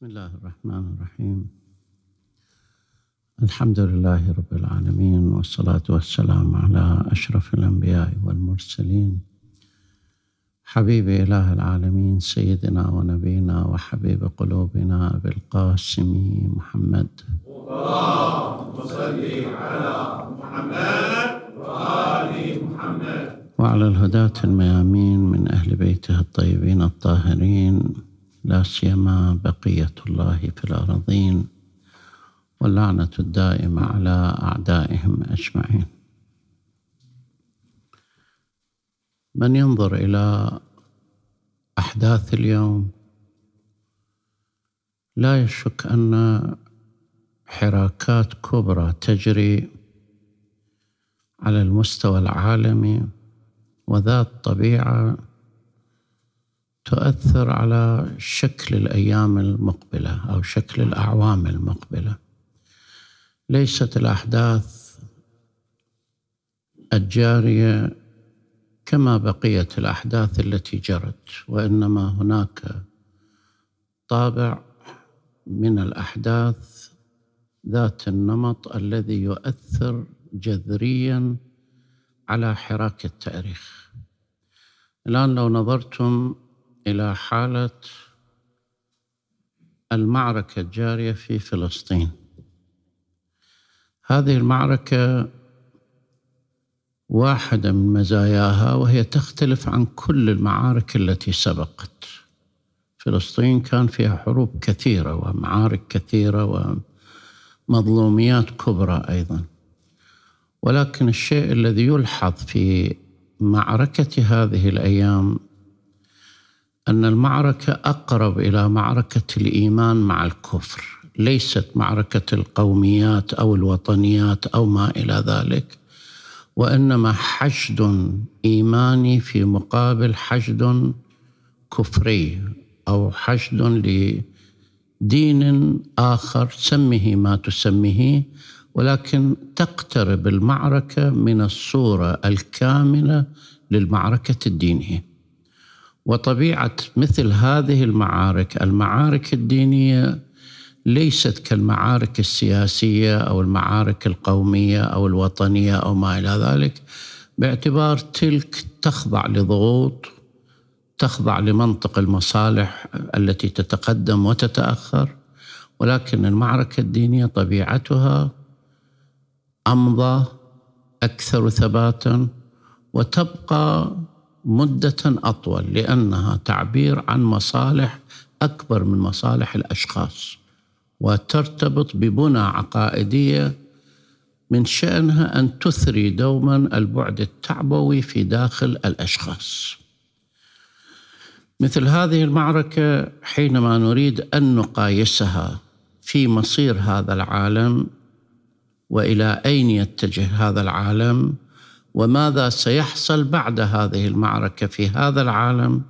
بسم الله الرحمن الرحيم الحمد لله رب العالمين والصلاة والسلام على أشرف الأنبياء والمرسلين حبيب إله العالمين سيدنا ونبينا وحبيب قلوبنا أبي القاسم محمد اللهم صل على محمد وآل محمد وعلى الهداة الميامين من أهل بيته الطيبين الطاهرين لا سيما بقية الله في الأرضين واللعنة الدائمة على أعدائهم أجمعين من ينظر إلى أحداث اليوم لا يشك أن حراكات كبرى تجري على المستوى العالمي وذات طبيعه تؤثر على شكل الايام المقبله او شكل الاعوام المقبله ليست الاحداث الجاريه كما بقيت الاحداث التي جرت وانما هناك طابع من الاحداث ذات النمط الذي يؤثر جذريا على حراك التاريخ الان لو نظرتم الى حاله المعركه الجاريه في فلسطين هذه المعركه واحده من مزاياها وهي تختلف عن كل المعارك التي سبقت فلسطين كان فيها حروب كثيره ومعارك كثيره ومظلوميات كبرى ايضا ولكن الشيء الذي يلحظ في معركه هذه الايام أن المعركة أقرب إلى معركة الإيمان مع الكفر ليست معركة القوميات أو الوطنيات أو ما إلى ذلك وإنما حشد إيماني في مقابل حشد كفري أو حشد لدين آخر سمه ما تسميه ولكن تقترب المعركة من الصورة الكاملة للمعركة الدينية وطبيعه مثل هذه المعارك المعارك الدينيه ليست كالمعارك السياسيه او المعارك القوميه او الوطنيه او ما الى ذلك باعتبار تلك تخضع لضغوط تخضع لمنطق المصالح التي تتقدم وتتاخر ولكن المعركه الدينيه طبيعتها امضى اكثر ثباتا وتبقى مدة أطول لأنها تعبير عن مصالح أكبر من مصالح الأشخاص وترتبط ببنى عقائدية من شأنها أن تثري دوما البعد التعبوي في داخل الأشخاص مثل هذه المعركة حينما نريد أن نقايسها في مصير هذا العالم والى اين يتجه هذا العالم وماذا سيحصل بعد هذه المعركه في هذا العالم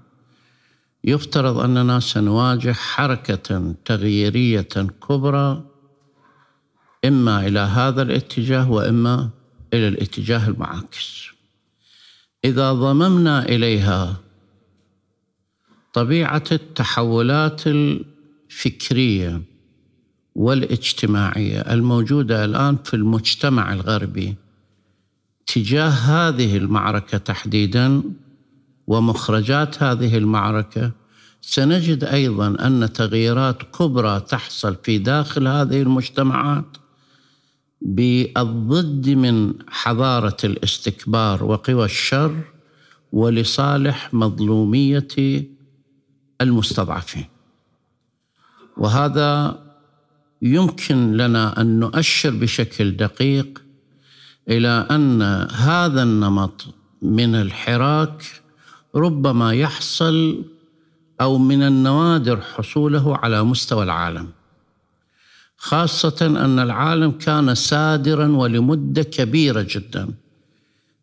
يفترض اننا سنواجه حركه تغييريه كبرى اما الى هذا الاتجاه واما الى الاتجاه المعاكس اذا ضممنا اليها طبيعه التحولات الفكريه والاجتماعيه الموجوده الان في المجتمع الغربي اتجاه هذه المعركه تحديدا ومخرجات هذه المعركه سنجد ايضا ان تغييرات كبرى تحصل في داخل هذه المجتمعات بالضد من حضاره الاستكبار وقوى الشر ولصالح مظلوميه المستضعفين وهذا يمكن لنا ان نؤشر بشكل دقيق الى ان هذا النمط من الحراك ربما يحصل او من النوادر حصوله على مستوى العالم خاصه ان العالم كان سادرا ولمده كبيره جدا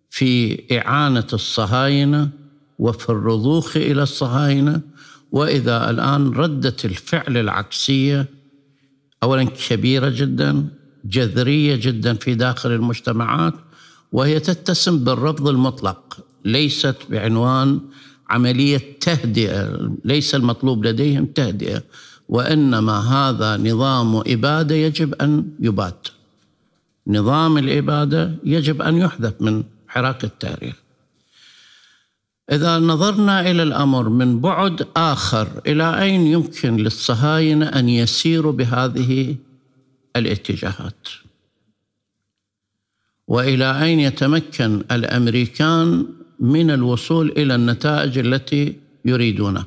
في اعانه الصهاينه وفي الرضوخ الى الصهاينه واذا الان رده الفعل العكسيه اولا كبيره جدا جذريه جدا في داخل المجتمعات وهي تتسم بالرفض المطلق ليست بعنوان عمليه تهدئه ليس المطلوب لديهم تهدئه وانما هذا نظام اباده يجب ان يباد نظام الاباده يجب ان يحذف من حراك التاريخ اذا نظرنا الى الامر من بعد اخر الى اين يمكن للصهاينه ان يسيروا بهذه الاتجاهات والى اين يتمكن الامريكان من الوصول الى النتائج التي يريدونها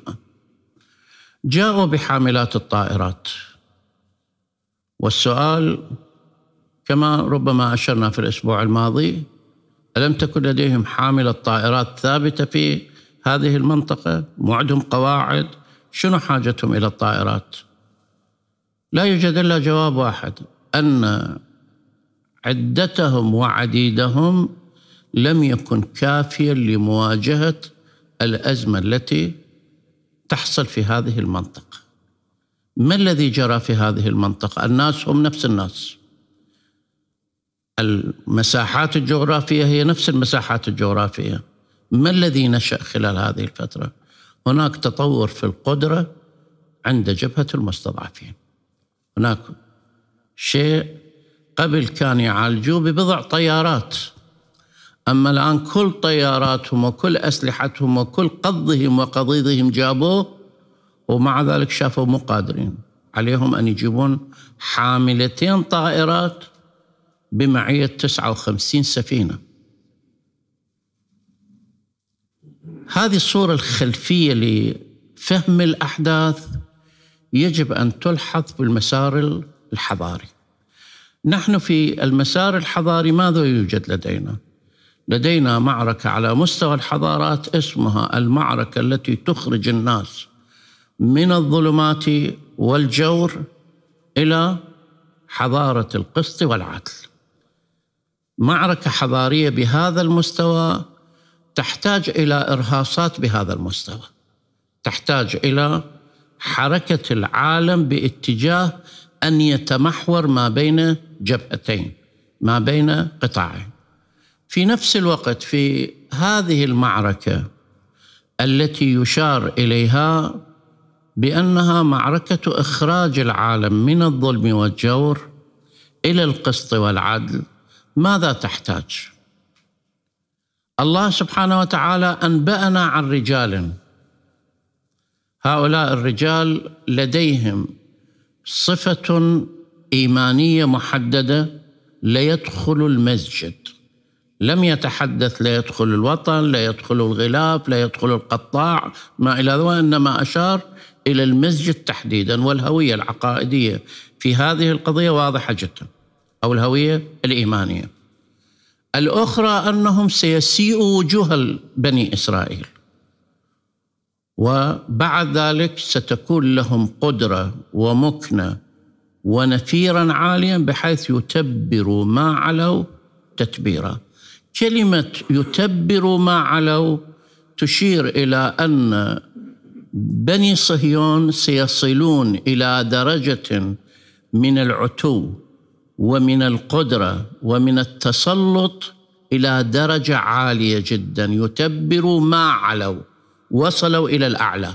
جاءوا بحاملات الطائرات والسؤال كما ربما اشرنا في الاسبوع الماضي الم تكن لديهم حامله طائرات ثابته في هذه المنطقه؟ معدهم قواعد؟ شنو حاجتهم الى الطائرات؟ لا يوجد الا جواب واحد ان عدتهم وعديدهم لم يكن كافيا لمواجهه الازمه التي تحصل في هذه المنطقه. ما الذي جرى في هذه المنطقه؟ الناس هم نفس الناس. المساحات الجغرافيه هي نفس المساحات الجغرافيه. ما الذي نشا خلال هذه الفتره؟ هناك تطور في القدره عند جبهه المستضعفين. هناك شيء قبل كان يعالجوه ببضع طيارات أما الآن كل طياراتهم وكل أسلحتهم وكل قضهم وقضيضهم جابوه ومع ذلك شافوا مو قادرين عليهم أن يجيبون حاملتين طائرات بمعية 59 سفينة هذه الصورة الخلفية لفهم الأحداث يجب ان تلحظ بالمسار الحضاري. نحن في المسار الحضاري ماذا يوجد لدينا؟ لدينا معركه على مستوى الحضارات اسمها المعركه التي تخرج الناس من الظلمات والجور الى حضاره القسط والعدل. معركه حضاريه بهذا المستوى تحتاج الى ارهاصات بهذا المستوى. تحتاج الى حركه العالم باتجاه ان يتمحور ما بين جبهتين ما بين قطاعين في نفس الوقت في هذه المعركه التي يشار اليها بانها معركه اخراج العالم من الظلم والجور الى القسط والعدل ماذا تحتاج الله سبحانه وتعالى انبانا عن رجال هؤلاء الرجال لديهم صفه ايمانيه محدده ليدخلوا المسجد لم يتحدث لا يدخل الوطن لا يدخل الغلاف لا يدخل القطاع ما إلى ذلك وإنما أشار إلى المسجد تحديدا والهوية العقائدية في هذه القضية واضحة جدا أو الهوية الإيمانية الأخرى أنهم سيسيئوا وجوه بني إسرائيل وبعد ذلك ستكون لهم قدره ومكنه ونفيرا عاليا بحيث يتبروا ما علوا تتبيرا كلمه يتبروا ما علوا تشير الى ان بني صهيون سيصلون الى درجه من العتو ومن القدره ومن التسلط الى درجه عاليه جدا يتبروا ما علوا وصلوا الى الاعلى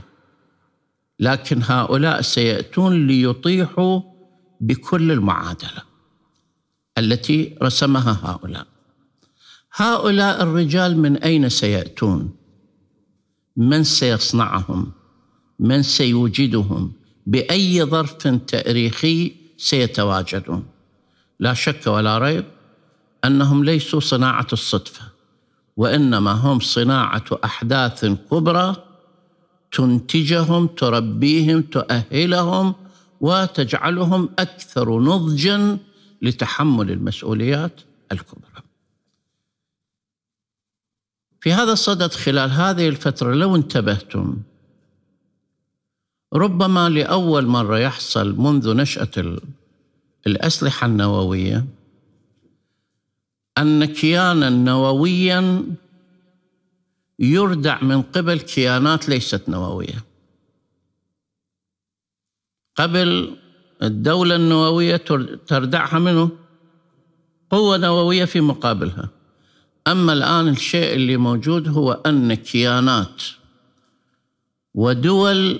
لكن هؤلاء سياتون ليطيحوا بكل المعادله التي رسمها هؤلاء هؤلاء الرجال من اين سياتون من سيصنعهم من سيوجدهم باي ظرف تاريخي سيتواجدون لا شك ولا ريب انهم ليسوا صناعه الصدفه وانما هم صناعه احداث كبرى تنتجهم تربيهم تؤهلهم وتجعلهم اكثر نضجا لتحمل المسؤوليات الكبرى. في هذا الصدد خلال هذه الفتره لو انتبهتم ربما لاول مره يحصل منذ نشاه الاسلحه النوويه أن كيانا نوويا يردع من قبل كيانات ليست نووية قبل الدولة النووية تردعها منه قوة نووية في مقابلها أما الآن الشيء اللي موجود هو أن كيانات ودول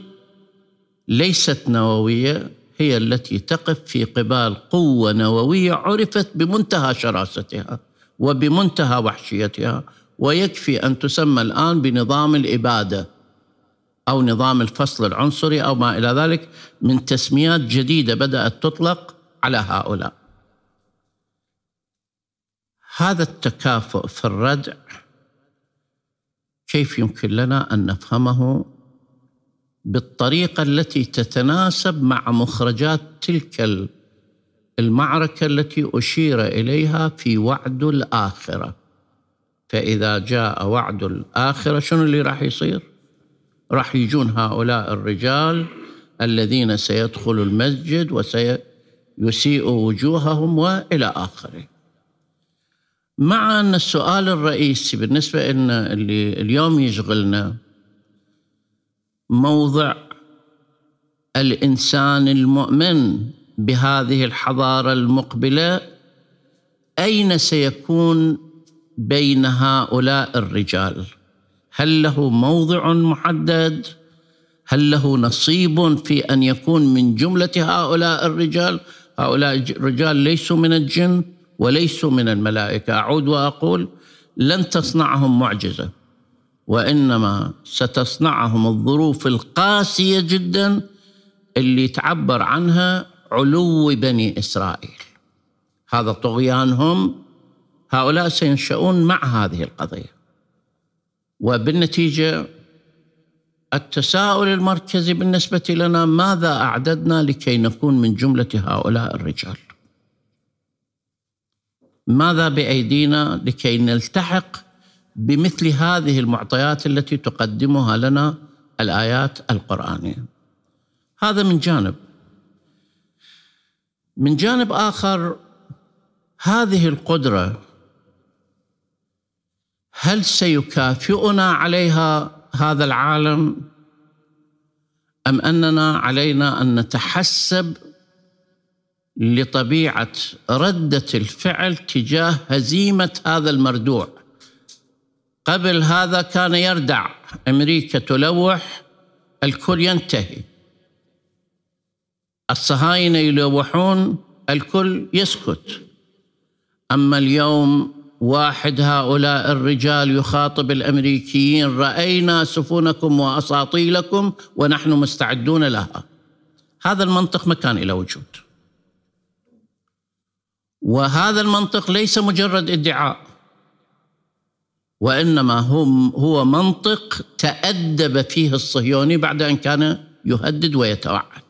ليست نووية هي التي تقف في قبال قوة نووية عرفت بمنتهى شراستها وبمنتهى وحشيتها ويكفي ان تسمى الان بنظام الاباده او نظام الفصل العنصري او ما الى ذلك من تسميات جديده بدات تطلق على هؤلاء. هذا التكافؤ في الردع كيف يمكن لنا ان نفهمه بالطريقه التي تتناسب مع مخرجات تلك المعركة التي أشير إليها في وعد الآخرة فإذا جاء وعد الآخرة شنو اللي راح يصير؟ راح يجون هؤلاء الرجال الذين سيدخلوا المسجد وسيسيء وجوههم وإلى آخره مع أن السؤال الرئيسي بالنسبة لنا اللي اليوم يشغلنا موضع الإنسان المؤمن بهذه الحضاره المقبله اين سيكون بين هؤلاء الرجال هل له موضع محدد هل له نصيب في ان يكون من جمله هؤلاء الرجال هؤلاء الرجال ليسوا من الجن وليسوا من الملائكه اعود واقول لن تصنعهم معجزه وانما ستصنعهم الظروف القاسيه جدا اللي تعبر عنها علو بني اسرائيل هذا طغيانهم هؤلاء سينشؤون مع هذه القضيه وبالنتيجه التساؤل المركزي بالنسبه لنا ماذا اعددنا لكي نكون من جمله هؤلاء الرجال ماذا بايدينا لكي نلتحق بمثل هذه المعطيات التي تقدمها لنا الايات القرانيه هذا من جانب من جانب اخر هذه القدره هل سيكافئنا عليها هذا العالم ام اننا علينا ان نتحسب لطبيعه رده الفعل تجاه هزيمه هذا المردوع قبل هذا كان يردع امريكا تلوح الكل ينتهي الصهاينة يلوحون الكل يسكت أما اليوم واحد هؤلاء الرجال يخاطب الأمريكيين رأينا سفنكم وأساطيلكم ونحن مستعدون لها هذا المنطق ما كان إلى وجود وهذا المنطق ليس مجرد ادعاء وإنما هم هو منطق تأدب فيه الصهيوني بعد أن كان يهدد ويتوعد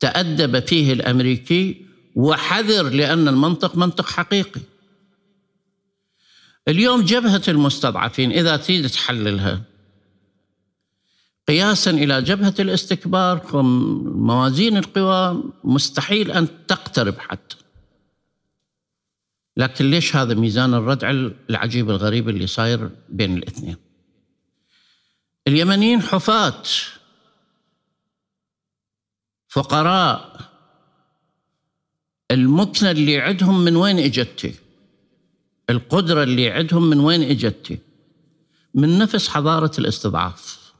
تأدب فيه الأمريكي وحذر لأن المنطق منطق حقيقي اليوم جبهة المستضعفين إذا تريد تحللها قياسا إلى جبهة الاستكبار موازين القوى مستحيل أن تقترب حتى لكن ليش هذا ميزان الردع العجيب الغريب اللي صاير بين الاثنين اليمنيين حفاة فقراء المكنة اللي عندهم من وين اجتي القدرة اللي عندهم من وين اجتي من نفس حضارة الاستضعاف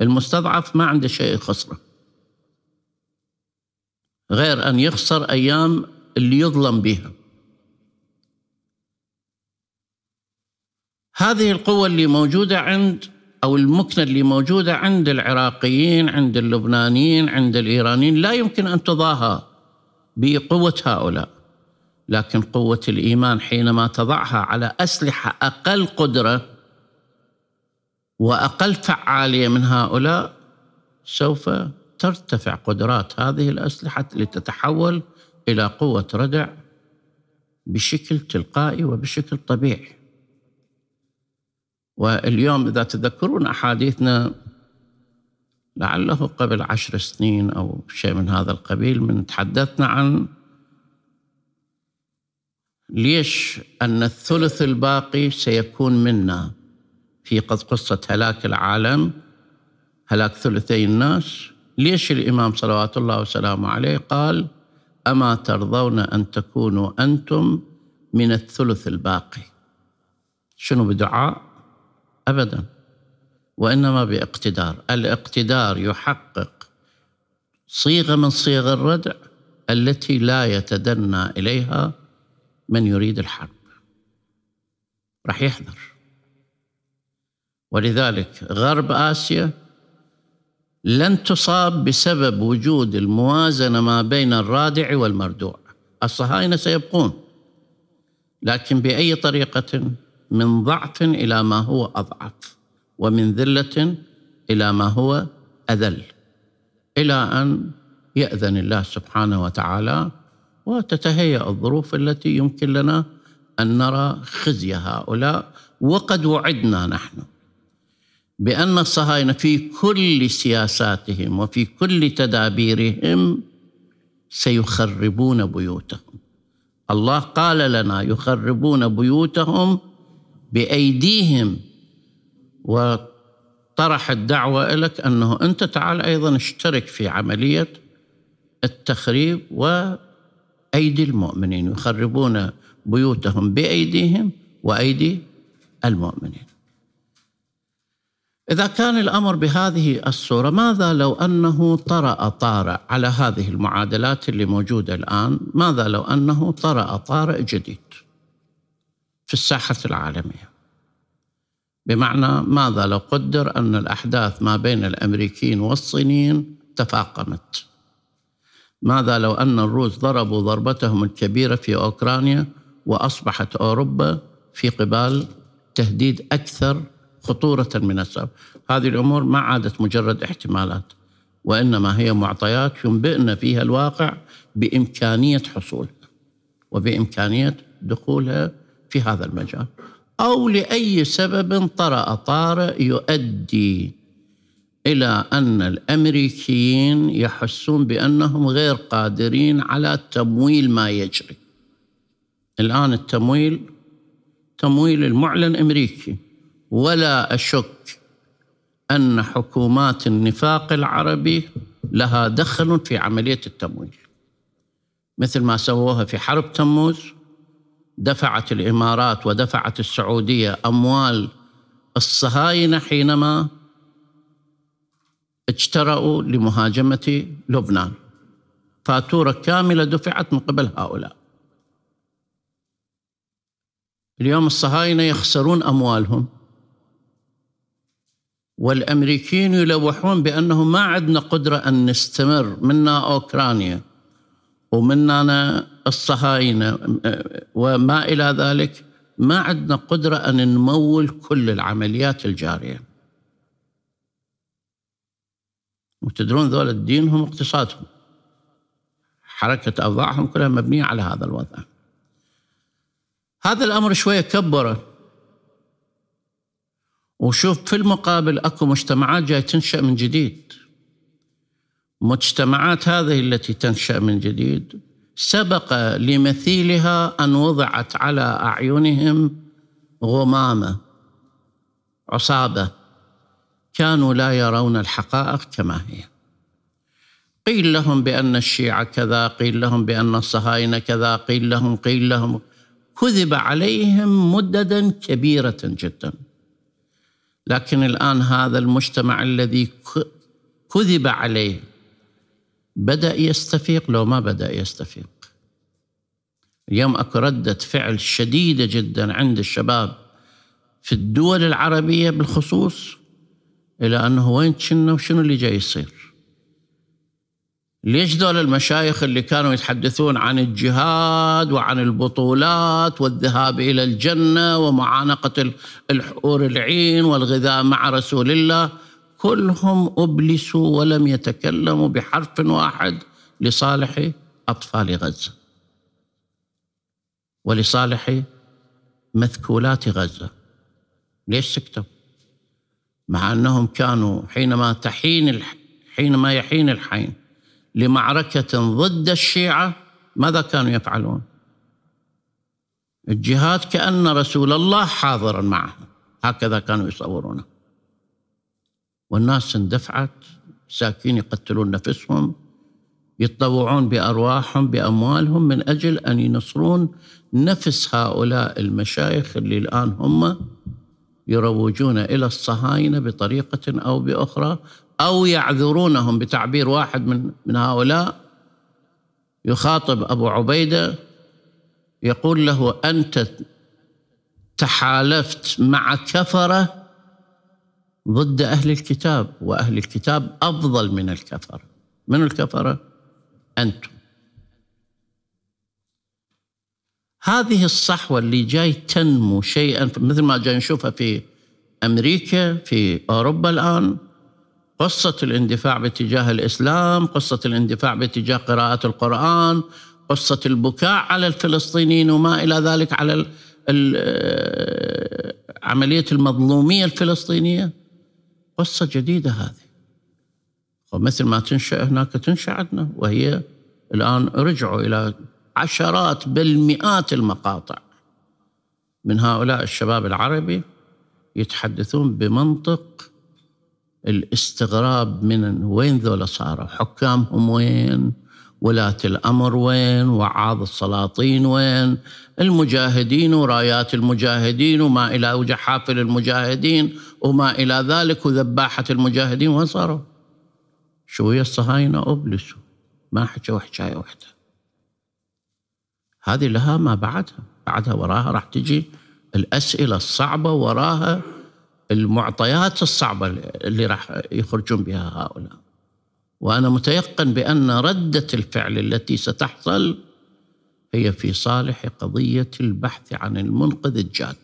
المستضعف ما عنده شيء يخسره غير أن يخسر أيام اللي يظلم بها هذه القوة اللي موجودة عند أو المكنة اللي موجودة عند العراقيين عند اللبنانيين عند الإيرانيين لا يمكن أن تضاهى بقوة هؤلاء لكن قوة الإيمان حينما تضعها على أسلحة أقل قدرة وأقل فعالية من هؤلاء سوف ترتفع قدرات هذه الأسلحة لتتحول إلى قوة ردع بشكل تلقائي وبشكل طبيعي واليوم إذا تذكرون أحاديثنا لعله قبل عشر سنين أو شيء من هذا القبيل من تحدثنا عن ليش أن الثلث الباقي سيكون منا في قد قصة هلاك العالم هلاك ثلثي الناس ليش الإمام صلوات الله وسلامه عليه قال أما ترضون أن تكونوا أنتم من الثلث الباقي شنو بدعاء ابدا وانما باقتدار الاقتدار يحقق صيغه من صيغ الردع التي لا يتدنى اليها من يريد الحرب راح يحذر ولذلك غرب اسيا لن تصاب بسبب وجود الموازنه ما بين الرادع والمردوع الصهاينه سيبقون لكن باي طريقه من ضعف الى ما هو اضعف ومن ذله الى ما هو اذل الى ان ياذن الله سبحانه وتعالى وتتهيا الظروف التي يمكن لنا ان نرى خزي هؤلاء وقد وعدنا نحن بان الصهاينه في كل سياساتهم وفي كل تدابيرهم سيخربون بيوتهم الله قال لنا يخربون بيوتهم بايديهم وطرح الدعوه لك انه انت تعال ايضا اشترك في عمليه التخريب وايدي المؤمنين يخربون بيوتهم بايديهم وايدي المؤمنين. اذا كان الامر بهذه الصوره ماذا لو انه طرأ طارئ على هذه المعادلات اللي موجوده الان، ماذا لو انه طرأ طارئ جديد؟ في الساحة العالمية بمعنى ماذا لو قدر أن الأحداث ما بين الأمريكيين والصينيين تفاقمت ماذا لو أن الروس ضربوا ضربتهم الكبيرة في أوكرانيا وأصبحت أوروبا في قبال تهديد أكثر خطورة من السابق هذه الأمور ما عادت مجرد احتمالات وإنما هي معطيات ينبئنا فيها الواقع بإمكانية حصولها وبإمكانية دخولها في هذا المجال او لاي سبب طرا طارئ يؤدي الى ان الامريكيين يحسون بانهم غير قادرين على تمويل ما يجري. الان التمويل تمويل المعلن امريكي ولا اشك ان حكومات النفاق العربي لها دخل في عمليه التمويل. مثل ما سووها في حرب تموز دفعت الامارات ودفعت السعوديه اموال الصهاينه حينما اجترأوا لمهاجمه لبنان فاتوره كامله دفعت من قبل هؤلاء اليوم الصهاينه يخسرون اموالهم والامريكيين يلوحون بانه ما عندنا قدره ان نستمر منا اوكرانيا ومننا الصهاينة وما إلى ذلك ما عندنا قدرة أن نمول كل العمليات الجارية وتدرون ذول الدين هم اقتصادهم حركة أوضاعهم كلها مبنية على هذا الوضع هذا الأمر شوية كبره وشوف في المقابل أكو مجتمعات جاي تنشأ من جديد مجتمعات هذه التي تنشا من جديد سبق لمثيلها ان وضعت على اعينهم غمامه عصابه كانوا لا يرون الحقائق كما هي قيل لهم بان الشيعه كذا قيل لهم بان الصهاينه كذا قيل لهم قيل لهم كذب عليهم مددا كبيره جدا لكن الان هذا المجتمع الذي كذب عليه بدأ يستفيق لو ما بدأ يستفيق اليوم اكو ردة فعل شديدة جدا عند الشباب في الدول العربية بالخصوص إلى أنه وين كنا وشنو اللي جاي يصير ليش دول المشايخ اللي كانوا يتحدثون عن الجهاد وعن البطولات والذهاب إلى الجنة ومعانقة الحور العين والغذاء مع رسول الله كلهم أبلسوا ولم يتكلموا بحرف واحد لصالح أطفال غزة ولصالح مذكولات غزة ليش سكتوا؟ مع أنهم كانوا حينما تحين حينما يحين الحين لمعركة ضد الشيعة ماذا كانوا يفعلون؟ الجهاد كأن رسول الله حاضرا معهم هكذا كانوا يصورونه والناس اندفعت ساكين يقتلون نفسهم يتطوعون بأرواحهم بأموالهم من أجل أن ينصرون نفس هؤلاء المشايخ اللي الآن هم يروجون إلى الصهاينة بطريقة أو بأخرى أو يعذرونهم بتعبير واحد من, من هؤلاء يخاطب أبو عبيدة يقول له أنت تحالفت مع كفرة ضد أهل الكتاب وأهل الكتاب أفضل من الكفرة من الكفرة أنتم هذه الصحوة اللي جاي تنمو شيئا مثل ما جاي نشوفها في أمريكا في أوروبا الآن قصة الاندفاع باتجاه الإسلام قصة الاندفاع باتجاه قراءة القرآن قصة البكاء على الفلسطينيين وما إلى ذلك على آه، عملية المظلومية الفلسطينية قصة جديدة هذه ومثل ما تنشأ هناك تنشأ عندنا وهي الآن رجعوا إلى عشرات بل مئات المقاطع من هؤلاء الشباب العربي يتحدثون بمنطق الاستغراب من وين ذولا صاروا حكامهم وين ولاة الأمر وين وعاظ السلاطين وين المجاهدين ورايات المجاهدين وما إلى وجحافل المجاهدين وما إلى ذلك وذباحة المجاهدين وين صاروا شوية الصهاينة أبلسوا ما حكوا حكاية وحدة هذه لها ما بعدها بعدها وراها راح تجي الأسئلة الصعبة وراها المعطيات الصعبة اللي راح يخرجون بها هؤلاء وانا متيقن بان رده الفعل التي ستحصل هي في صالح قضيه البحث عن المنقذ الجاد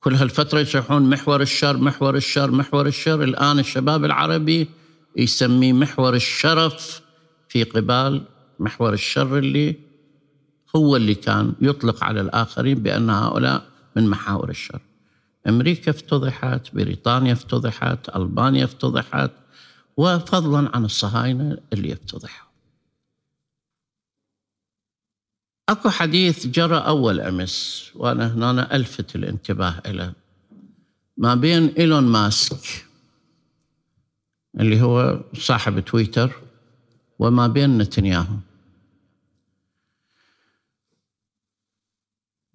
كل هالفتره يصيحون محور الشر محور الشر محور الشر الان الشباب العربي يسميه محور الشرف في قبال محور الشر اللي هو اللي كان يطلق على الاخرين بان هؤلاء من محاور الشر أمريكا افتضحت بريطانيا افتضحت ألبانيا افتضحت وفضلا عن الصهاينة اللي افتضحوا أكو حديث جرى أول أمس وأنا هنا ألفت الانتباه إلى ما بين إيلون ماسك اللي هو صاحب تويتر وما بين نتنياهو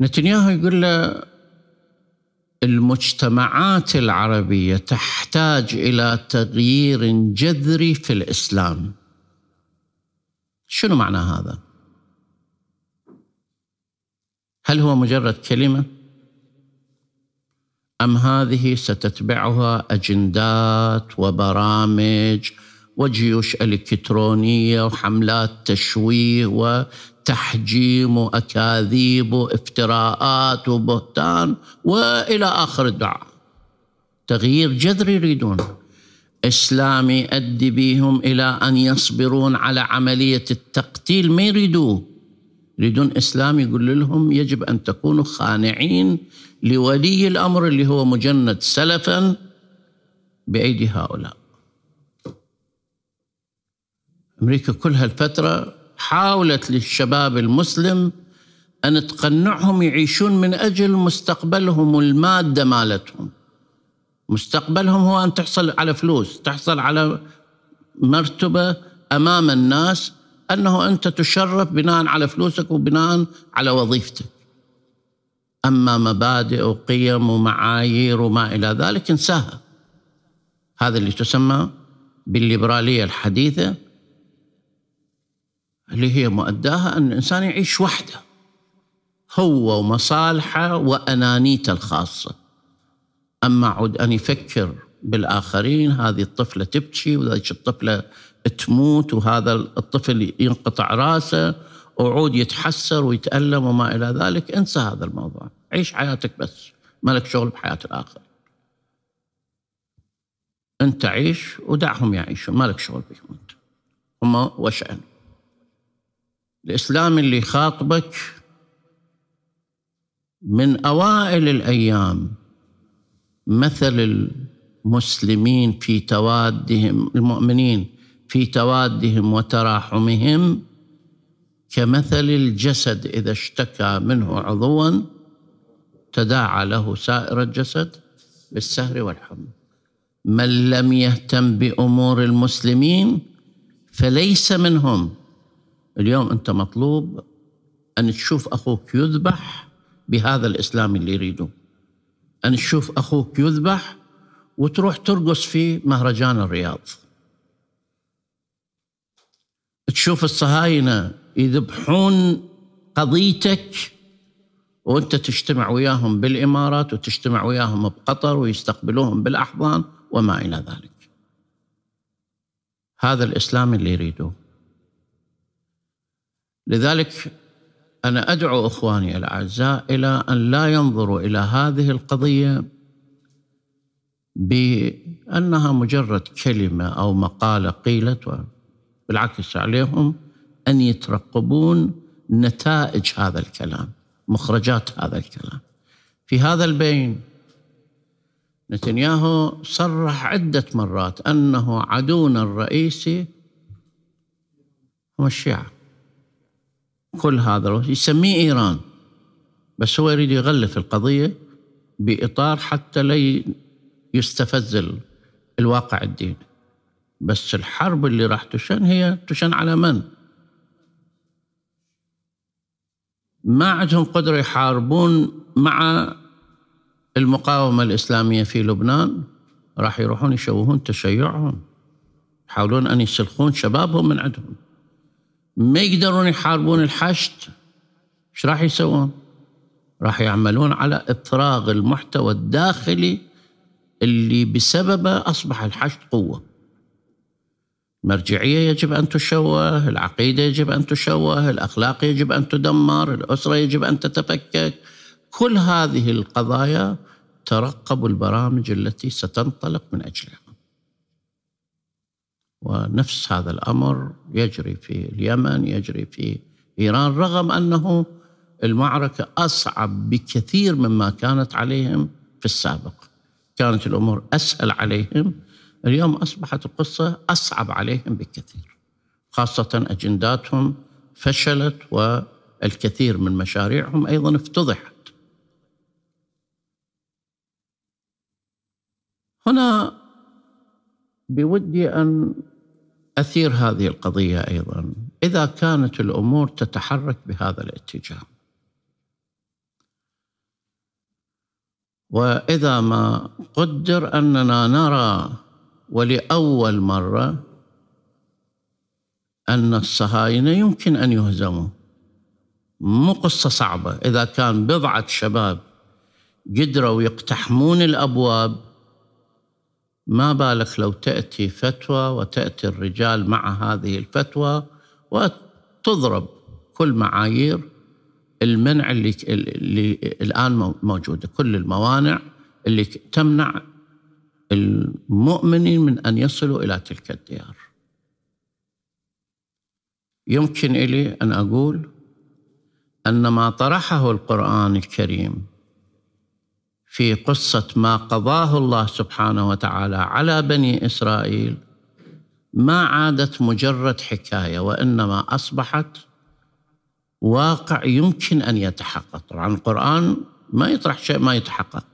نتنياهو يقول له المجتمعات العربيه تحتاج الى تغيير جذري في الاسلام شنو معنى هذا هل هو مجرد كلمه ام هذه ستتبعها اجندات وبرامج وجيوش الكترونيه وحملات تشويه و تحجيم واكاذيب وافتراءات وبهتان والى اخر الدعاء تغيير جذري يريدون اسلامي يؤدي بهم الى ان يصبرون على عمليه التقتيل ما يريدوه يريدون اسلام يقول لهم يجب ان تكونوا خانعين لولي الامر اللي هو مجند سلفا بايدي هؤلاء امريكا كل هالفتره حاولت للشباب المسلم أن تقنعهم يعيشون من أجل مستقبلهم الماده مالتهم مستقبلهم هو أن تحصل على فلوس تحصل على مرتبة أمام الناس أنه أنت تشرف بناء على فلوسك وبناء على وظيفتك أما مبادئ وقيم ومعايير وما إلى ذلك انساها هذا اللي تسمى بالليبرالية الحديثة اللي هي مؤداها أن الإنسان يعيش وحده هو ومصالحه وأنانيته الخاصة أما عد أن يفكر بالآخرين هذه الطفلة تبكي وذلك الطفلة تموت وهذا الطفل ينقطع راسه وعود يتحسر ويتألم وما إلى ذلك انسى هذا الموضوع عيش حياتك بس ما لك شغل بحياة الآخر أنت عيش ودعهم يعيشون لك شغل بهم أنت هم وشأنك الإسلام اللي يخاطبك من أوائل الأيام مثل المسلمين في توادهم المؤمنين في توادهم وتراحمهم كمثل الجسد إذا اشتكى منه عضوا تداعى له سائر الجسد بالسهر والحمى من لم يهتم بأمور المسلمين فليس منهم اليوم أنت مطلوب أن تشوف أخوك يذبح بهذا الإسلام اللي يريده أن تشوف أخوك يذبح وتروح ترقص في مهرجان الرياض تشوف الصهاينة يذبحون قضيتك وانت تجتمع وياهم بالامارات وتجتمع وياهم بقطر ويستقبلوهم بالاحضان وما الى ذلك. هذا الاسلام اللي يريدوه. لذلك انا ادعو اخواني الاعزاء الى ان لا ينظروا الى هذه القضيه بانها مجرد كلمه او مقاله قيلت بالعكس عليهم ان يترقبون نتائج هذا الكلام مخرجات هذا الكلام في هذا البين نتنياهو صرح عدة مرات أنه عدونا الرئيسي هم الشيعة كل هذا يسميه إيران بس هو يريد يغلف القضية بإطار حتى لا يستفز الواقع الديني بس الحرب اللي راح تشن هي تشن على من؟ ما عندهم قدرة يحاربون مع المقاومة الإسلامية في لبنان راح يروحون يشوهون تشيعهم يحاولون أن يسلخون شبابهم من عندهم ما يقدرون يحاربون الحشد ايش راح يسوون؟ راح يعملون على افراغ المحتوى الداخلي اللي بسببه اصبح الحشد قوه. المرجعيه يجب ان تشوه، العقيده يجب ان تشوه، الاخلاق يجب ان تدمر، الاسره يجب ان تتفكك. كل هذه القضايا ترقبوا البرامج التي ستنطلق من اجلها. ونفس هذا الأمر يجري في اليمن يجري في إيران رغم أنه المعركة أصعب بكثير مما كانت عليهم في السابق كانت الأمور أسهل عليهم اليوم أصبحت القصة أصعب عليهم بكثير خاصة أجنداتهم فشلت والكثير من مشاريعهم أيضا افتضحت هنا بودي أن أثير هذه القضية أيضا إذا كانت الأمور تتحرك بهذا الاتجاه وإذا ما قدر أننا نرى ولأول مرة أن الصهاينة يمكن أن يهزموا مو قصة صعبة إذا كان بضعة شباب قدروا يقتحمون الأبواب ما بالك لو تأتي فتوى وتأتي الرجال مع هذه الفتوى وتضرب كل معايير المنع اللي, اللي الآن موجودة كل الموانع اللي تمنع المؤمنين من أن يصلوا إلى تلك الديار يمكن إلي أن أقول أن ما طرحه القرآن الكريم في قصة ما قضاه الله سبحانه وتعالى على بني إسرائيل ما عادت مجرد حكاية وإنما أصبحت واقع يمكن أن يتحقق طبعا القرآن ما يطرح شيء ما يتحقق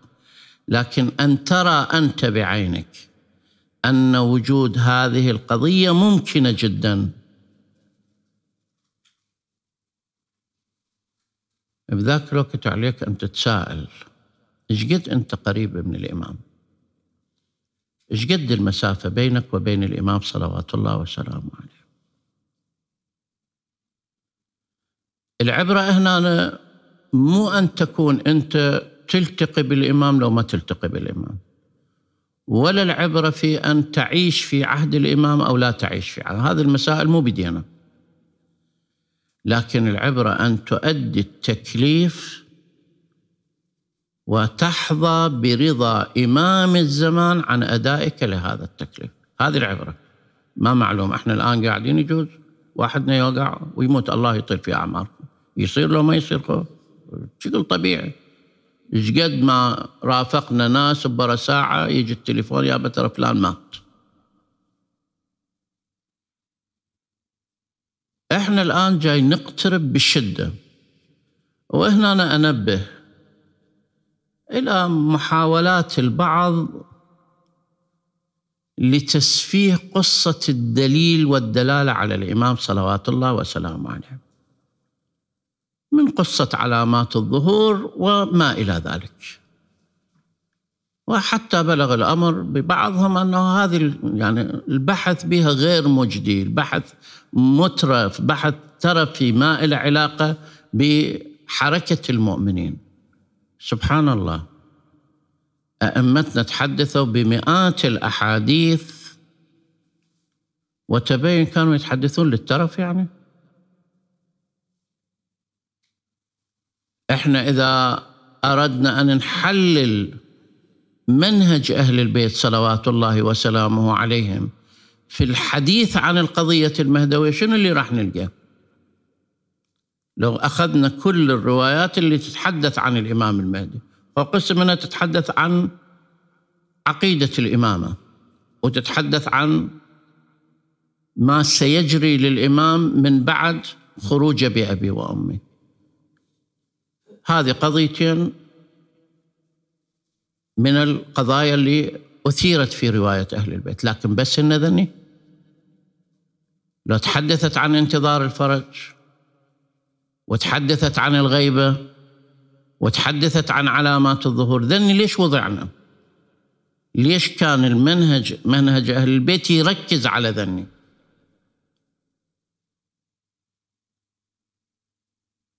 لكن أن ترى أنت بعينك أن وجود هذه القضية ممكنة جدا بذاك الوقت عليك أن تتساءل ايش قد انت قريب من الامام ايش قد المسافه بينك وبين الامام صلوات الله وسلامه عليه العبره هنا مو ان تكون انت تلتقي بالامام لو ما تلتقي بالامام ولا العبره في ان تعيش في عهد الامام او لا تعيش في عهد هذه المسائل مو بدينا لكن العبره ان تؤدي التكليف وتحظى برضا إمام الزمان عن أدائك لهذا التكليف هذه العبرة ما معلوم احنا الآن قاعدين يجوز واحدنا يوقع ويموت الله يطير في أعماركم يصير لو ما يصير شكل بشكل طبيعي ايش قد ما رافقنا ناس برا ساعة يجي التليفون يا بتر فلان مات احنا الآن جاي نقترب بالشدة وهنا أنا أنبه الى محاولات البعض لتسفيه قصه الدليل والدلاله على الامام صلوات الله وسلامه عليه من قصه علامات الظهور وما الى ذلك وحتى بلغ الامر ببعضهم انه هذه يعني البحث بها غير مجدي، البحث مترف، بحث ترفي ما له علاقه بحركه المؤمنين. سبحان الله أئمتنا تحدثوا بمئات الأحاديث وتبين كانوا يتحدثون للترف يعني احنا إذا أردنا أن نحلل منهج أهل البيت صلوات الله وسلامه عليهم في الحديث عن القضية المهدوية شنو اللي راح نلقاه لو أخذنا كل الروايات اللي تتحدث عن الإمام المهدي فقسم منها تتحدث عن عقيدة الإمامة وتتحدث عن ما سيجري للإمام من بعد خروجه بأبي وأمي هذه قضيتين من القضايا اللي أثيرت في رواية أهل البيت لكن بس النذني لو تحدثت عن انتظار الفرج وتحدثت عن الغيبة وتحدثت عن علامات الظهور ذني ليش وضعنا ليش كان المنهج منهج أهل البيت يركز على ذني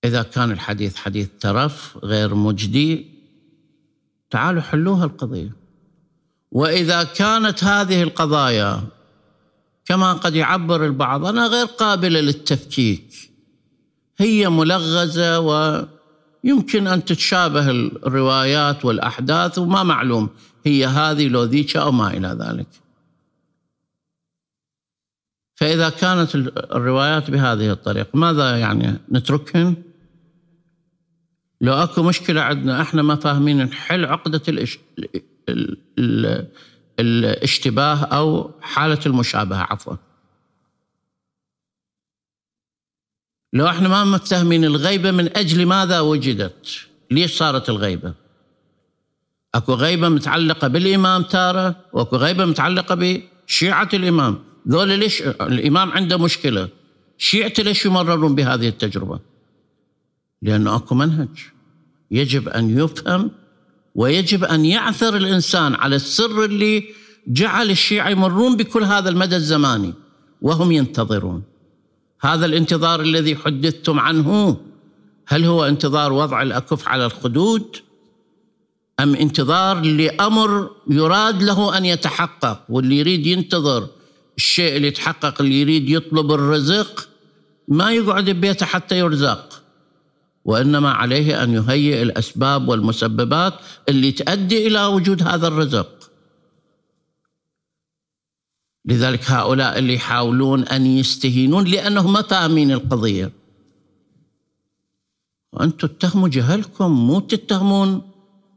إذا كان الحديث حديث ترف غير مجدي تعالوا حلوها القضية وإذا كانت هذه القضايا كما قد يعبر البعض أنا غير قابلة للتفكيك هي ملغزه ويمكن ان تتشابه الروايات والاحداث وما معلوم هي هذه لو ذيك او ما الى ذلك. فاذا كانت الروايات بهذه الطريقه ماذا يعني نتركهن؟ لو اكو مشكله عندنا احنا ما فاهمين نحل عقده الاش... ال... ال... الاشتباه او حاله المشابهه عفوا. لو احنا ما متهمين الغيبة من أجل ماذا وجدت ليش صارت الغيبة أكو غيبة متعلقة بالإمام تارة وأكو غيبة متعلقة بشيعة الإمام ذول ليش الإمام عنده مشكلة شيعته ليش يمررون بهذه التجربة لأنه أكو منهج يجب أن يفهم ويجب أن يعثر الإنسان على السر اللي جعل الشيعة يمرون بكل هذا المدى الزماني وهم ينتظرون هذا الانتظار الذي حدثتم عنه هل هو انتظار وضع الاكف على الخدود ام انتظار لامر يراد له ان يتحقق واللي يريد ينتظر الشيء اللي يتحقق اللي يريد يطلب الرزق ما يقعد ببيته حتى يرزق وانما عليه ان يهيئ الاسباب والمسببات اللي تؤدي الى وجود هذا الرزق لذلك هؤلاء اللي يحاولون أن يستهينون لأنهم ما فاهمين القضية وأنتم تتهموا جهلكم مو تتهمون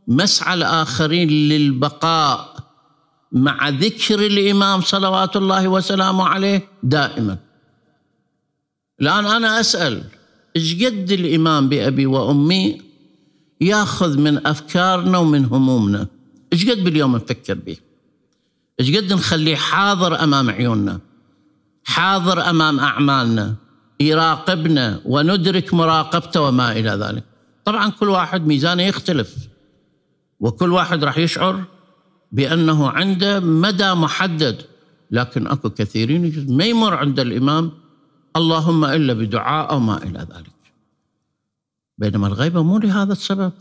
مسعى الآخرين للبقاء مع ذكر الإمام صلوات الله وسلامه عليه دائما الآن أنا أسأل إيش قد الإمام بأبي وأمي ياخذ من أفكارنا ومن همومنا إيش قد باليوم نفكر به ايش قد نخليه حاضر امام عيوننا حاضر امام اعمالنا يراقبنا وندرك مراقبته وما الى ذلك طبعا كل واحد ميزانه يختلف وكل واحد راح يشعر بانه عنده مدى محدد لكن اكو كثيرين ما يمر عند الامام اللهم الا بدعاء او ما الى ذلك بينما الغيبه مو لهذا السبب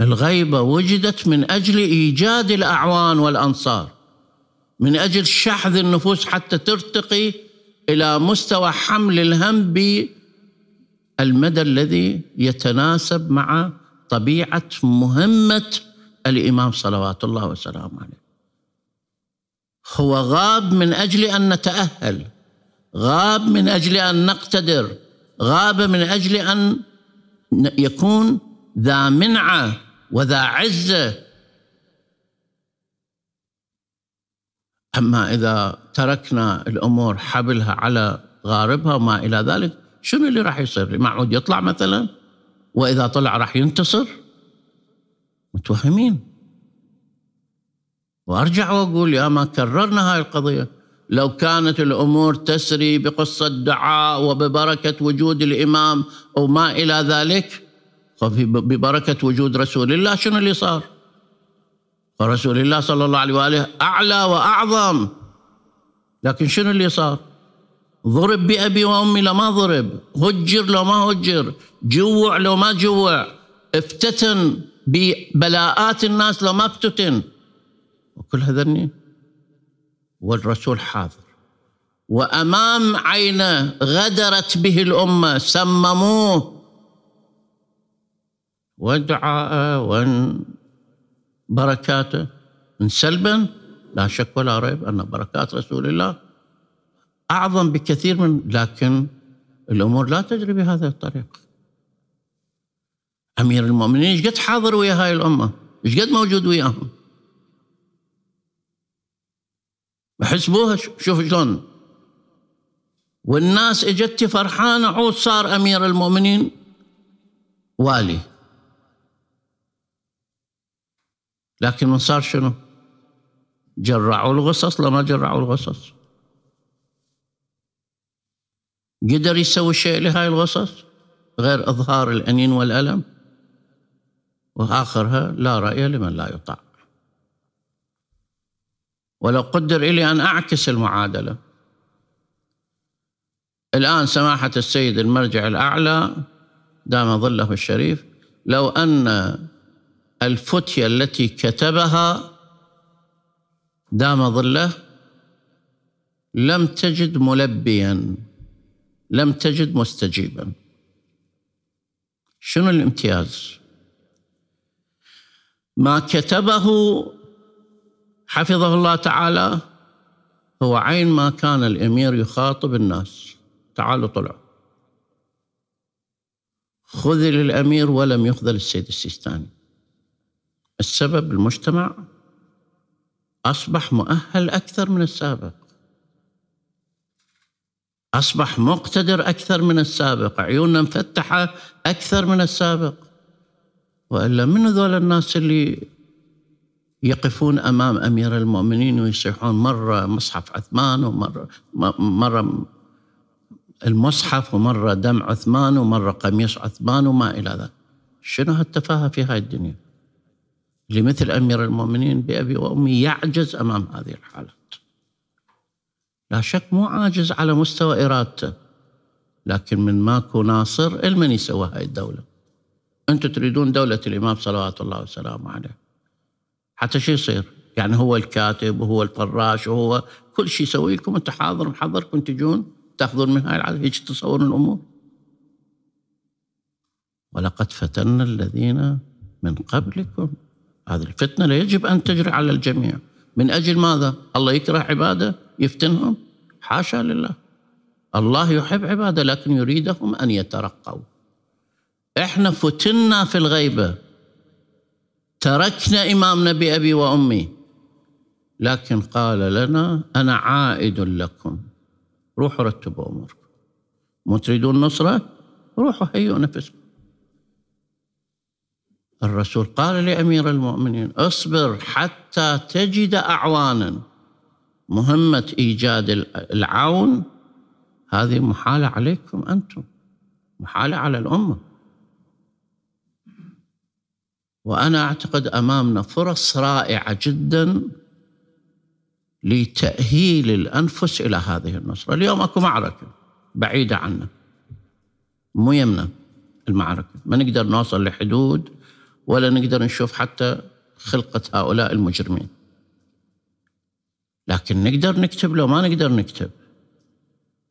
الغيبة وجدت من أجل إيجاد الأعوان والأنصار من أجل شحذ النفوس حتى ترتقي إلى مستوى حمل الهم بالمدى الذي يتناسب مع طبيعة مهمة الإمام صلوات الله وسلامه عليه هو غاب من أجل أن نتأهل غاب من أجل أن نقتدر غاب من أجل أن يكون ذا منعه وذا عزه اما اذا تركنا الامور حبلها على غاربها وما الى ذلك شنو اللي راح يصير؟ معقول يطلع مثلا واذا طلع راح ينتصر؟ متوهمين وارجع واقول يا ما كررنا هاي القضيه لو كانت الامور تسري بقصه دعاء وببركه وجود الامام وما الى ذلك ببركة وجود رسول الله شنو اللي صار فرسول الله صلى الله عليه وآله أعلى وأعظم لكن شنو اللي صار ضرب بأبي وأمي لو ما ضرب هجر لو ما هجر جوع لو ما جوع افتتن ببلاءات الناس لو ما افتتن وكل هذني والرسول حاضر وأمام عينه غدرت به الأمة سمموه ودعاءه وبركاته بركاته من سلبا لا شك ولا ريب ان بركات رسول الله اعظم بكثير من لكن الامور لا تجري بهذه الطريقه. امير المؤمنين ايش قد حاضر ويا هاي الامه؟ ايش قد موجود وياهم؟ حسبوها شوف شلون والناس اجت فرحانه عود صار امير المؤمنين والي لكن من صار شنو جرعوا الغصص لما جرعوا الغصص قدر يسوي شيء لهاي الغصص غير إظهار الأنين والألم وآخرها لا رأي لمن لا يطاع ولو قدر إلي أن أعكس المعادلة الآن سماحة السيد المرجع الأعلى دام ظله الشريف لو أن الفتية التي كتبها دام ظله لم تجد ملبيا لم تجد مستجيبا شنو الامتياز ما كتبه حفظه الله تعالى هو عين ما كان الامير يخاطب الناس تعالوا طلعوا خذل الامير ولم يخذل السيد السيستاني السبب المجتمع أصبح مؤهل أكثر من السابق أصبح مقتدر أكثر من السابق عيوننا مفتحة أكثر من السابق وإلا من ذول الناس اللي يقفون أمام أمير المؤمنين ويصيحون مرة مصحف عثمان ومرة مرة المصحف ومرة دم عثمان ومرة قميص عثمان وما إلى ذلك شنو هالتفاهة في هاي الدنيا لمثل امير المؤمنين بابي وامي يعجز امام هذه الحالات. لا شك مو عاجز على مستوى ارادته لكن من ماكو ناصر المن يسوي هاي الدوله. انتم تريدون دوله الامام صلوات الله وسلامه عليه. حتى شو يصير؟ يعني هو الكاتب وهو الفراش وهو كل شيء يسوي لكم انت حاضر محضركم تجون تاخذون من هاي العاده هيك تصورون الامور. ولقد فتنا الذين من قبلكم هذه الفتنة لا يجب أن تجري على الجميع من أجل ماذا؟ الله يكره عباده يفتنهم حاشا لله الله يحب عباده لكن يريدهم أن يترقوا احنا فتنا في الغيبة تركنا إمامنا بأبي وأمي لكن قال لنا أنا عائد لكم روحوا رتبوا أموركم مو تريدون نصرة روحوا هيئوا نفسكم الرسول قال لامير المؤمنين اصبر حتى تجد اعوانا مهمه ايجاد العون هذه محاله عليكم انتم محاله على الامه وانا اعتقد امامنا فرص رائعه جدا لتاهيل الانفس الى هذه النصره اليوم اكو معركه بعيده عنا مو يمنا المعركه ما نقدر نوصل لحدود ولا نقدر نشوف حتى خلقة هؤلاء المجرمين لكن نقدر نكتب لو ما نقدر نكتب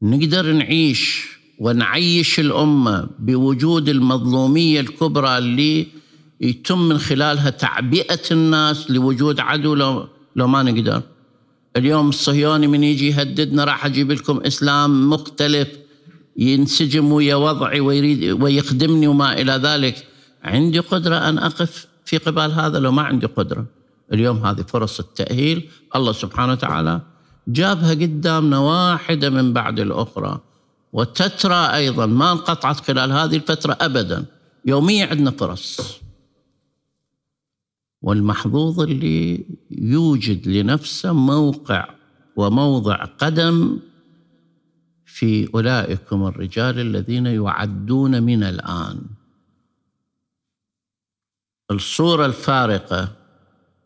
نقدر نعيش ونعيش الأمة بوجود المظلومية الكبرى اللي يتم من خلالها تعبئة الناس لوجود عدو لو, لو ما نقدر اليوم الصهيوني من يجي يهددنا راح أجيب لكم إسلام مختلف ينسجم ويا وضعي ويريد ويخدمني وما إلى ذلك عندي قدرة أن أقف في قبال هذا لو ما عندي قدرة اليوم هذه فرص التأهيل الله سبحانه وتعالى جابها قدامنا واحدة من بعد الأخرى وتترى أيضا ما انقطعت خلال هذه الفترة أبدا يوميا عندنا فرص والمحظوظ اللي يوجد لنفسه موقع وموضع قدم في أولئكم الرجال الذين يعدون من الآن الصورة الفارقة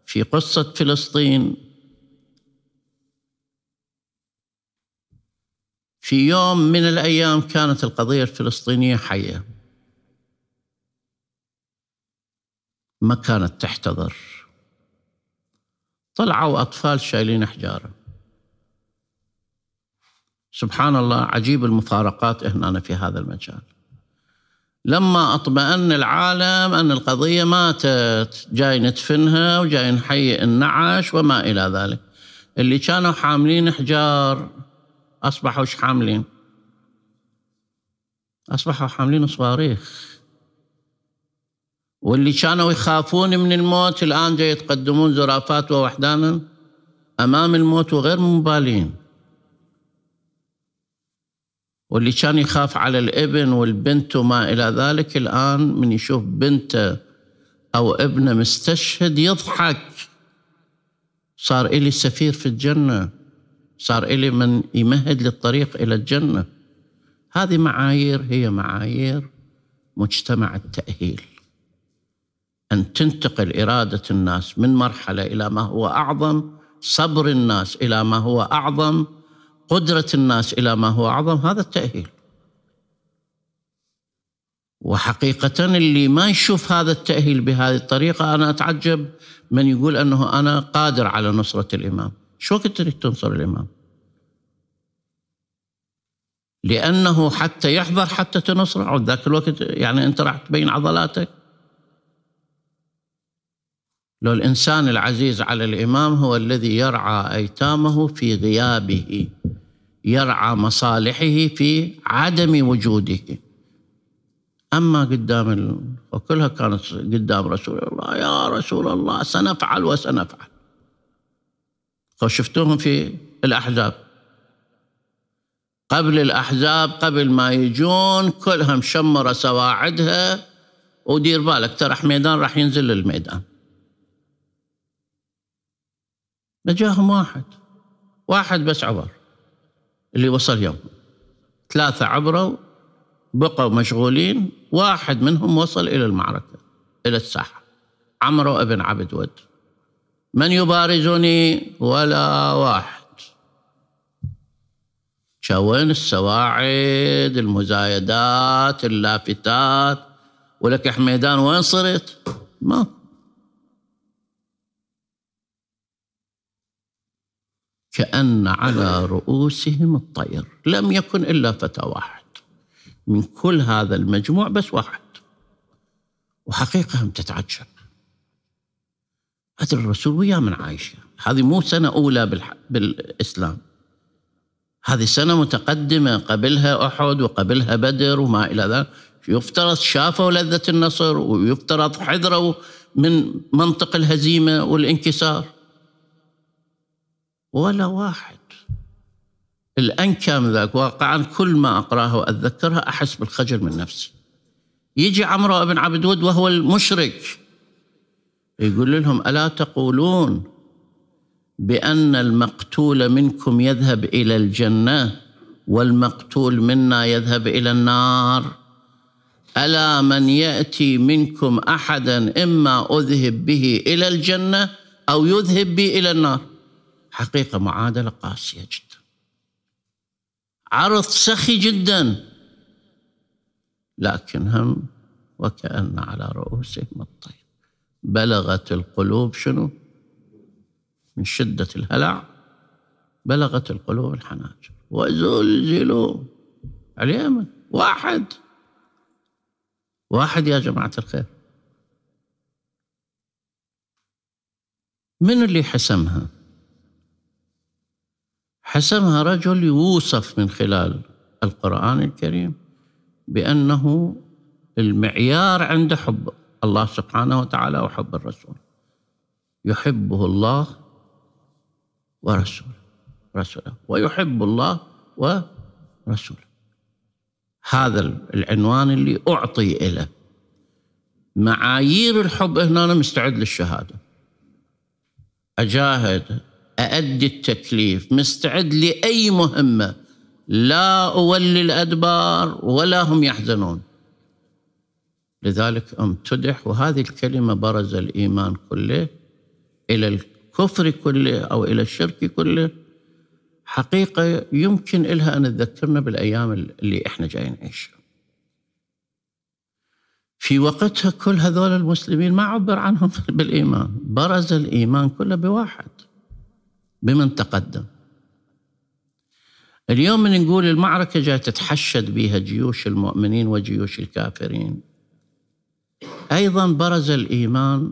في قصة فلسطين في يوم من الأيام كانت القضية الفلسطينية حية ما كانت تحتضر طلعوا أطفال شايلين أحجارهم سبحان الله عجيب المفارقات هنا في هذا المجال لما اطمأن العالم ان القضيه ماتت، جاي ندفنها وجاي نحيي النعش وما الى ذلك. اللي كانوا حاملين حجار اصبحوا ايش حاملين؟ اصبحوا حاملين صواريخ. واللي كانوا يخافون من الموت الان جاي يتقدمون زرافات ووحدانا امام الموت وغير مبالين. واللي كان يخاف على الابن والبنت وما إلى ذلك الآن من يشوف بنته أو ابنه مستشهد يضحك صار إلي سفير في الجنة صار إلي من يمهد للطريق إلى الجنة هذه معايير هي معايير مجتمع التأهيل أن تنتقل إرادة الناس من مرحلة إلى ما هو أعظم صبر الناس إلى ما هو أعظم قدرة الناس إلى ما هو أعظم هذا التأهيل وحقيقة اللي ما يشوف هذا التأهيل بهذه الطريقة أنا أتعجب من يقول أنه أنا قادر على نصرة الإمام شو كنت تريد تنصر الإمام لأنه حتى يحضر حتى تنصره ذاك الوقت يعني أنت راح تبين عضلاتك لو الإنسان العزيز على الإمام هو الذي يرعى أيتامه في غيابه يرعى مصالحه في عدم وجوده أما قدام ال... وكلها كانت قدام رسول الله يا رسول الله سنفعل وسنفعل شفتوهم في الأحزاب قبل الأحزاب قبل ما يجون كلها مشمرة سواعدها ودير بالك ترح ميدان راح ينزل للميدان نجاهم واحد واحد بس عبر اللي وصل يوم ثلاثة عبروا بقوا مشغولين واحد منهم وصل إلى المعركة إلى الساحة عمرو ابن عبد ود من يبارزني ولا واحد شوين السواعد المزايدات اللافتات ولك حميدان وين صرت؟ ما كأن على رؤوسهم الطير لم يكن إلا فتى واحد من كل هذا المجموع بس واحد وحقيقة هم تتعجب هذا الرسول ويا من عائشة هذه مو سنة أولى بالح... بالإسلام هذه سنة متقدمة قبلها أحد وقبلها بدر وما إلى ذلك يفترض شافوا لذة النصر ويفترض حذروا من منطق الهزيمة والانكسار ولا واحد الآن كان ذاك واقعا كل ما أقراه وأتذكرها أحس بالخجل من نفسي يجي عمرو بن عبد ود وهو المشرك يقول لهم ألا تقولون بأن المقتول منكم يذهب إلى الجنة والمقتول منا يذهب إلى النار ألا من يأتي منكم أحدا إما أذهب به إلى الجنة أو يذهب بي إلى النار حقيقة معادلة قاسية جدا عرض سخي جدا لكن هم وكأن على رؤوسهم الطير بلغت القلوب شنو من شدة الهلع بلغت القلوب الحناجر وزلزلوا اليمن واحد واحد يا جماعة الخير من اللي حسمها؟ حسمها رجل يوصف من خلال القرآن الكريم بأنه المعيار عند حب الله سبحانه وتعالى وحب الرسول يحبه الله ورسوله رسوله ويحب الله ورسوله هذا العنوان اللي أعطي له معايير الحب هنا أنا مستعد للشهادة أجاهد أأدي التكليف مستعد لأي مهمة لا أولي الأدبار ولا هم يحزنون لذلك امتدح وهذه الكلمة برز الإيمان كله إلى الكفر كله أو إلى الشرك كله حقيقة يمكن إلها أن تذكرنا بالأيام اللي إحنا جايين نعيشها في وقتها كل هذول المسلمين ما عبر عنهم بالإيمان برز الإيمان كله بواحد بمن تقدم اليوم من نقول المعركة جاي تتحشد بها جيوش المؤمنين وجيوش الكافرين أيضا برز الإيمان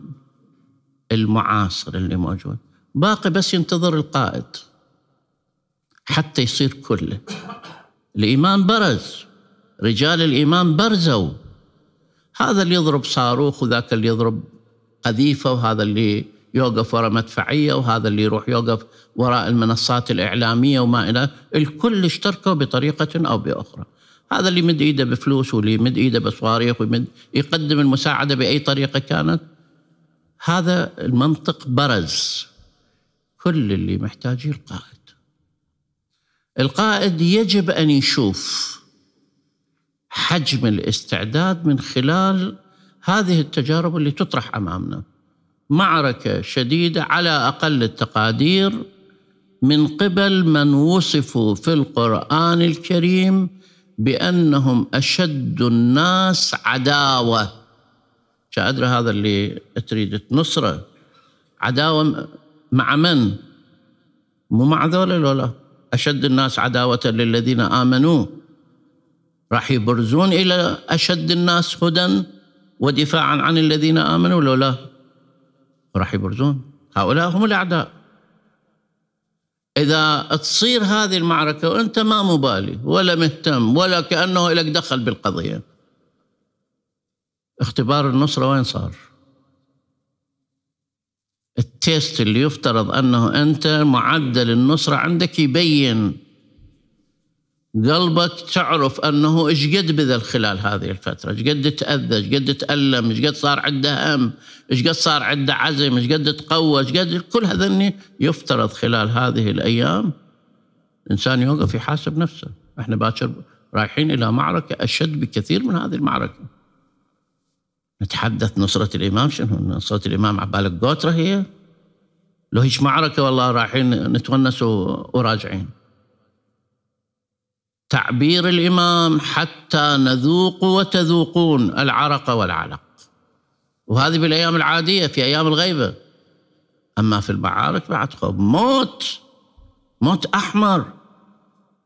المعاصر اللي موجود باقي بس ينتظر القائد حتى يصير كله الإيمان برز رجال الإيمان برزوا هذا اللي يضرب صاروخ وذاك اللي يضرب قذيفة وهذا اللي يوقف وراء مدفعية وهذا اللي يروح يوقف وراء المنصات الإعلامية وما إلى الكل اشتركوا بطريقة أو بأخرى هذا اللي يمد ايده بفلوس واللي يمد ايده بصواريخ ويمد يقدم المساعده باي طريقه كانت هذا المنطق برز كل اللي محتاجه القائد القائد يجب ان يشوف حجم الاستعداد من خلال هذه التجارب اللي تطرح امامنا معركه شديده على اقل التقادير من قبل من وصفوا في القران الكريم بانهم اشد الناس عداوه شادر ادري هذا اللي تريد تنصره عداوه مع من؟ مو مع ذولا ولا اشد الناس عداوه للذين امنوا راح يبرزون الى اشد الناس هدى ودفاعا عن الذين امنوا لولا راح يبرزون هؤلاء هم الأعداء إذا تصير هذه المعركة وأنت ما مبالي ولا مهتم ولا كأنه لك دخل بالقضية اختبار النصرة وين صار؟ التيست اللي يفترض أنه أنت معدل النصرة عندك يبين قلبك تعرف انه ايش قد بذل خلال هذه الفتره، ايش قد تاذى، ايش قد تالم، ايش قد صار عنده هم، ايش قد صار عنده عزم، ايش قد تقوى، ايش قد كل هذا يفترض خلال هذه الايام الانسان يوقف يحاسب نفسه، احنا باكر رايحين الى معركه اشد بكثير من هذه المعركه. نتحدث نصرة الإمام شنو نصرة الإمام عبالك قوترة هي لو هيش معركة والله رايحين نتونس وراجعين تعبير الامام حتى نذوق وتذوقون العرق والعلق وهذه بالايام العاديه في ايام الغيبه اما في المعارك بعد خوف موت موت احمر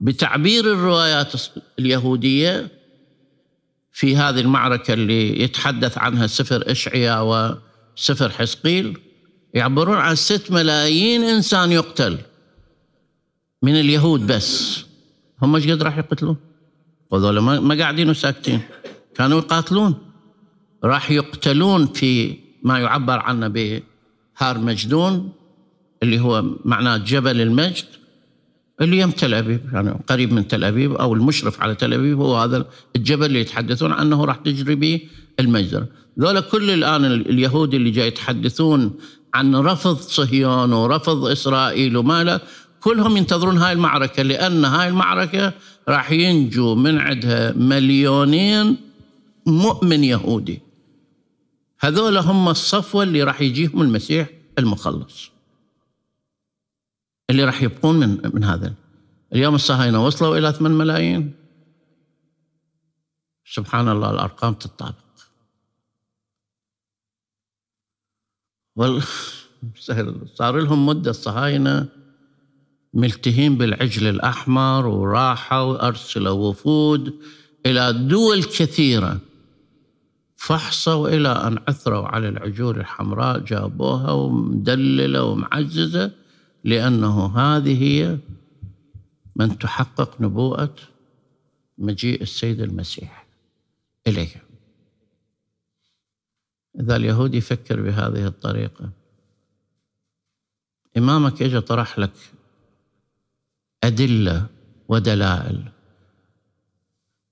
بتعبير الروايات اليهوديه في هذه المعركه اللي يتحدث عنها سفر اشعياء وسفر حسقيل يعبرون عن ست ملايين انسان يقتل من اليهود بس هم ايش قد راح يقتلون وذولا ما قاعدين وساكتين كانوا يقاتلون راح يقتلون في ما يعبر عنه بهار مجدون اللي هو معناه جبل المجد اللي يم تل ابيب يعني قريب من تل ابيب او المشرف على تل ابيب هو هذا الجبل اللي يتحدثون عنه راح تجري به المجزره ذولا كل الان اليهود اللي جاي يتحدثون عن رفض صهيون ورفض اسرائيل وما له كلهم ينتظرون هاي المعركة لأن هاي المعركة راح ينجو من عندها مليونين مؤمن يهودي هذول هم الصفوة اللي راح يجيهم المسيح المخلص اللي راح يبقون من من هذا اليوم الصهاينة وصلوا إلى 8 ملايين سبحان الله الأرقام تتطابق والله صار لهم مدة الصهاينة ملتهين بالعجل الأحمر وراحوا أرسلوا وفود إلى دول كثيرة فحصوا إلى أن عثروا على العجول الحمراء جابوها ومدللة ومعززة لأنه هذه هي من تحقق نبوءة مجيء السيد المسيح إليه إذا اليهود يفكر بهذه الطريقة إمامك إجا طرح لك أدلة ودلائل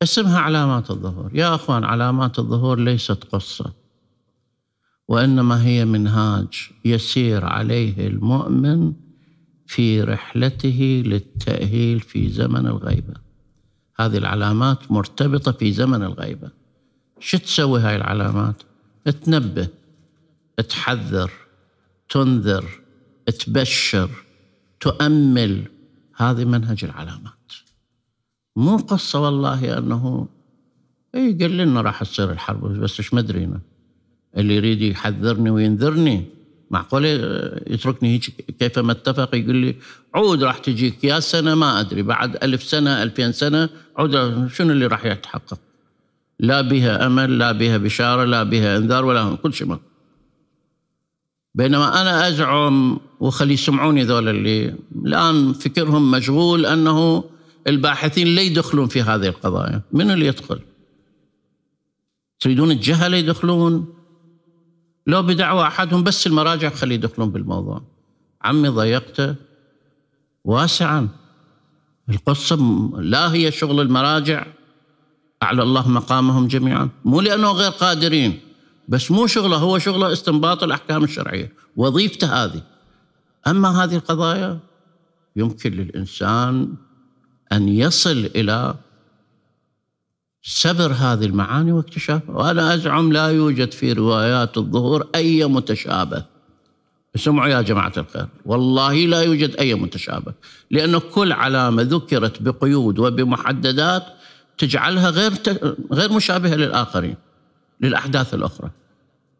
اسمها علامات الظهور يا أخوان علامات الظهور ليست قصة وإنما هي منهاج يسير عليه المؤمن في رحلته للتأهيل في زمن الغيبة هذه العلامات مرتبطة في زمن الغيبة شو تسوي هاي العلامات تنبه تحذر تنذر تبشر تؤمل هذه منهج العلامات مو قصة والله أنه اي قال لنا راح تصير الحرب بس ايش مدرينا اللي يريد يحذرني وينذرني معقول آه، يتركني هيك كيف ما اتفق يقول لي عود راح تجيك يا سنة ما أدري بعد ألف سنة ألفين سنة عود شنو اللي راح يتحقق لا بها أمل لا بها بشارة لا بها إنذار ولا كل شيء ماكو بينما أنا أزعم وخلي يسمعوني ذول اللي الآن فكرهم مشغول أنه الباحثين لا يدخلون في هذه القضايا من اللي يدخل تريدون الجهلة يدخلون لو بدعوى أحدهم بس المراجع خلي يدخلون بالموضوع عمي ضيقته واسعا القصة لا هي شغل المراجع أعلى الله مقامهم جميعا مو لأنه غير قادرين بس مو شغله هو شغله استنباط الاحكام الشرعيه وظيفته هذه اما هذه القضايا يمكن للانسان ان يصل الى سبر هذه المعاني واكتشافها وانا ازعم لا يوجد في روايات الظهور اي متشابه اسمعوا يا جماعه الخير والله لا يوجد اي متشابه لان كل علامه ذكرت بقيود وبمحددات تجعلها غير غير مشابهه للاخرين للاحداث الاخرى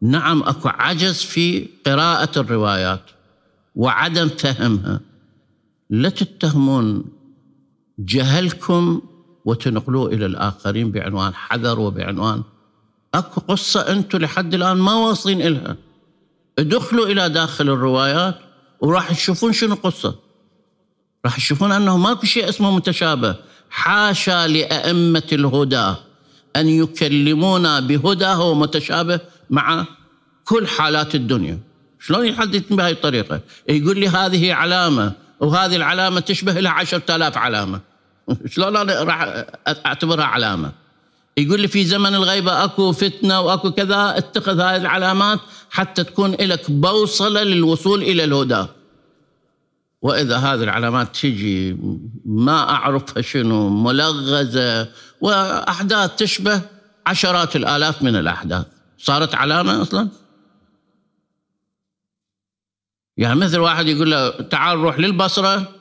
نعم اكو عجز في قراءه الروايات وعدم فهمها لا تتهمون جهلكم وتنقلوه الى الاخرين بعنوان حذر وبعنوان اكو قصه انتم لحد الان ما واصلين الها ادخلوا الى داخل الروايات وراح تشوفون شنو قصه راح تشوفون انه ماكو شيء اسمه متشابه حاشا لائمه الهدى ان يكلمونا بهدى هو متشابه مع كل حالات الدنيا شلون يحدثني بهذه الطريقة يقول لي هذه علامة وهذه العلامة تشبه لها عشرة آلاف علامة شلون أنا راح أعتبرها علامة يقول لي في زمن الغيبة أكو فتنة وأكو كذا اتخذ هذه العلامات حتى تكون لك بوصلة للوصول إلى الهدى واذا هذه العلامات تجي ما اعرفها شنو ملغزه واحداث تشبه عشرات الالاف من الاحداث صارت علامة أصلا يعني مثل واحد يقول له تعال روح للبصرة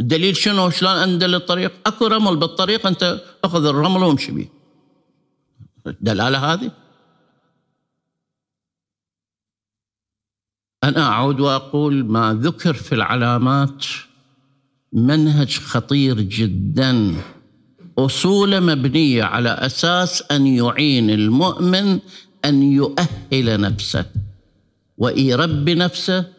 الدليل شنو شلون أندل الطريق أكو رمل بالطريق أنت أخذ الرمل وامشي به الدلالة هذه أنا أعود وأقول ما ذكر في العلامات منهج خطير جدا أصوله مبنية على أساس أن يعين المؤمن أن يؤهل نفسه ويربي نفسه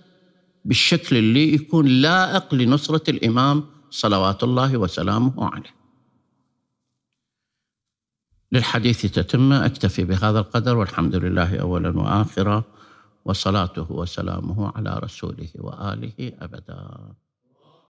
بالشكل اللي يكون لائق لنصرة الإمام صلوات الله وسلامه عليه للحديث تتمة أكتفي بهذا القدر والحمد لله أولا وآخرا وصلاته وسلامه على رسوله وآله أبداً